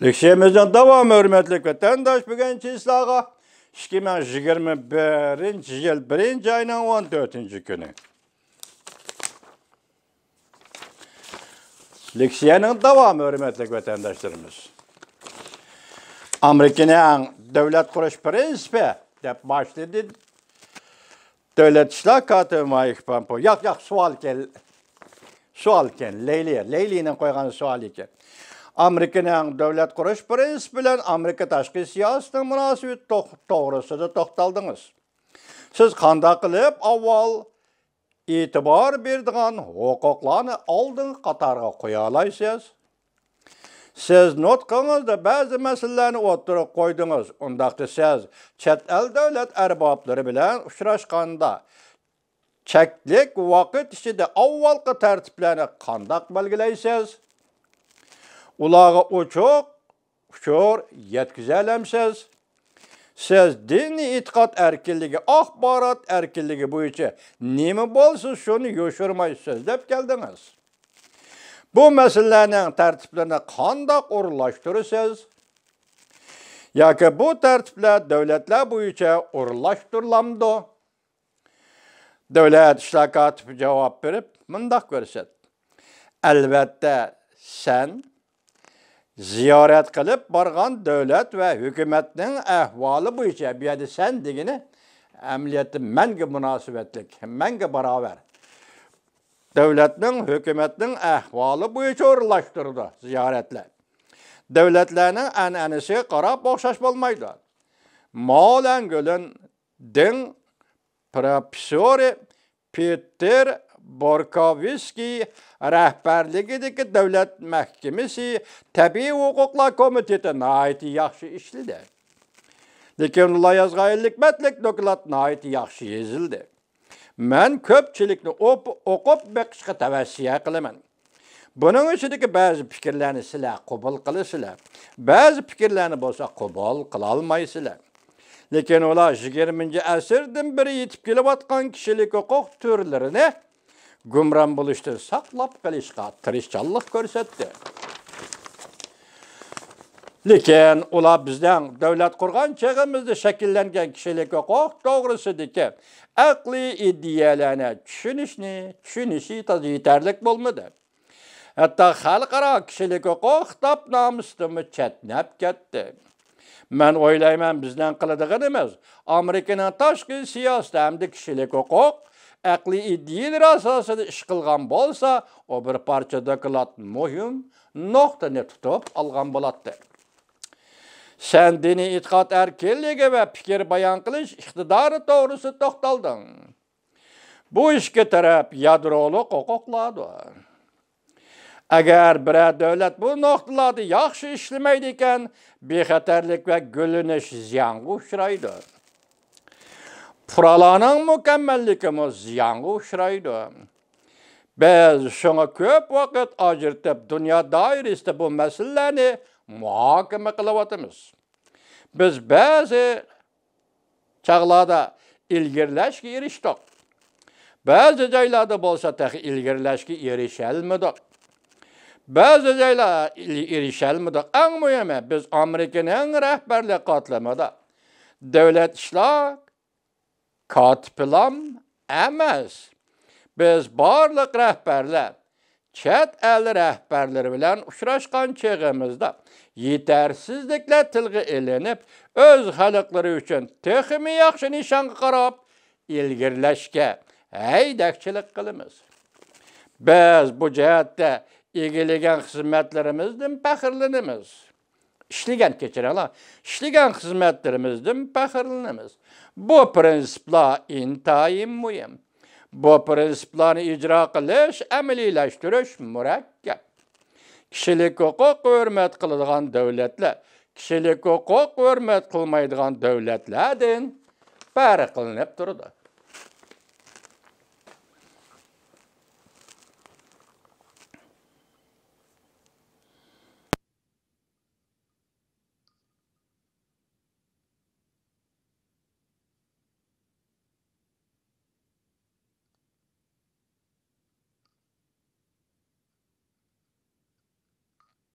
Yüksəyimizdən davam hörmətli vətəndaş, bugünkü islaha 2021-ci il 1-ci ayının 14-cü günü. Leksiyanın davamı hörmətli vətəndaşlarımız. Amerikanın dövlət quruş prinsipi de başladı. Dövlət işlər katılma ihbampo. Yak yak sual gəl. Sual gəl, Leyli. Leylinin qoyğan sual ikən. Американың дәулет құрыш принципілен Америка ташқи сиясының мұнасыбы тоғырысы да тоқталдыңыз. Сіз қанда қылып, ауал итібар бердіған оқоқланы алдың қатарға қоялайсыз. Сіз нотқыңызды бәзі мәселеріні отырып қойдыңыз. Ондақты сіз чәт әл дәулет әрбаптыры білен ұшырашқанда, чәклік уақыт ішіде ауалқы тәртіпләні қандақ бәлгілейсіз. Ulağa uçuq, uçur, yetkizələmsiz. Siz dini itiqat erkinliği, ahbarat erkinliği bu içi mi bolsuz şunu yoşurmaysız deb geldiniz. Bu meselelerin tertiplerini kandak uğurlaştırırsınız. Ya ki bu tertipler devletler bu içi uğurlaştırılamdı. Devlet işler cevap verip mındak versin. Elbette sen ziyaret bargan devlet qilib borgan davlat va hukumatning ahvoli bo'yicha bu yerda san menge amaliyotda manga munosabatlik manga barobar davlatning hukumatning ahvoli bo'yicha o'rinlashtirdi ziyoratlar davlatlarning an'anasiga qarab o'xshash bo'lmaydi molangulin din professori peter Borkovski rəhbərligidəki dövlət məhkəməsi təbii hüquqlar komiteti nəhayət yaxşı işledi. Lakin ular yazğanlık mətlik dokulat nəhayət yaxşı yazıldı. Mən op oqub bəqişqə təvəssiyə qılaman. Bunun içindeki bəzi fikirlərini silə qobul qılısılar. Bəzi fikirlərini bolsa qobul silah. Lakin ular 20-ci əsrdən beri yetib gəlib atqan kişilik hüquq türlərini gumron bo'lishni saqlab qilishga tirishchanlik ko'rsatdi lekin ular bizdan davlat qurgan chig'imizda shakllangan kishilik huquq to'g'risidagi aqliy ideyalarni tushunishni tushunishi yetarli bo'lmadi hatto xalqaro kishilik huquq kitobnomasidami chatnab ketdi Mən oylayman bizdən qıladığın emas. Amerikanın taşqı siyasəti həm də kişilik hüquq әқли идеялар асасыда іш қылған болса о бір парчада қылатын мұхим ноқтаны тұтып алған болады сән діни итқат әркелігі вә пікір баян қылыш иқтидары тоғрысы тоқталдың бұл ішкі тарап ядролық құқықлады Әгәр бірә дәүләт бұл ноқтылады яқшы ішлемейді екен, бейхәтерлік вә гүлініш зиянға ұшырайды. Puralanın mükemmellikimiz ziyanı uçraydı. Biz şuna köp vakit acırtıp dünya dairisinde bu meselelerini muhakeme kılavatımız. Biz bazı çağlarda ilgirleşki eriştik. Bazı caylarda bolsa tahi ilgirleşki erişelmedik. Bazı cayla erişelmedik. En mühimi biz Amerika'nın rehberliği katlamada devlet işlak, Katibilam əməz. Biz barlıq rəhbərlər, çət əli rəhbərləri ilə uçraşqan çeğimizdə yetərsizliklə tilqi elinib, öz xalıqları üçün teximi yaxşı nişan qarab, ilgirləşkə, həydəkçilik qılımız. Biz bu cəhətdə ilgiləyən xizmətlərimizdən pəxirlənimiz işləyən keçirələ, işləyən xidmətlərimizdən fəxrlənəmiz. Bu prinsiplər intayi mühim. Bu prinsipləri icra qilish, əməliləşdiriş mürəkkəb. Kişilik hüquq hörmət qılıdığan dövlətlər, kişilik hüquq hörmət qılmaydığan dövlətlərdən fərqlənib durur.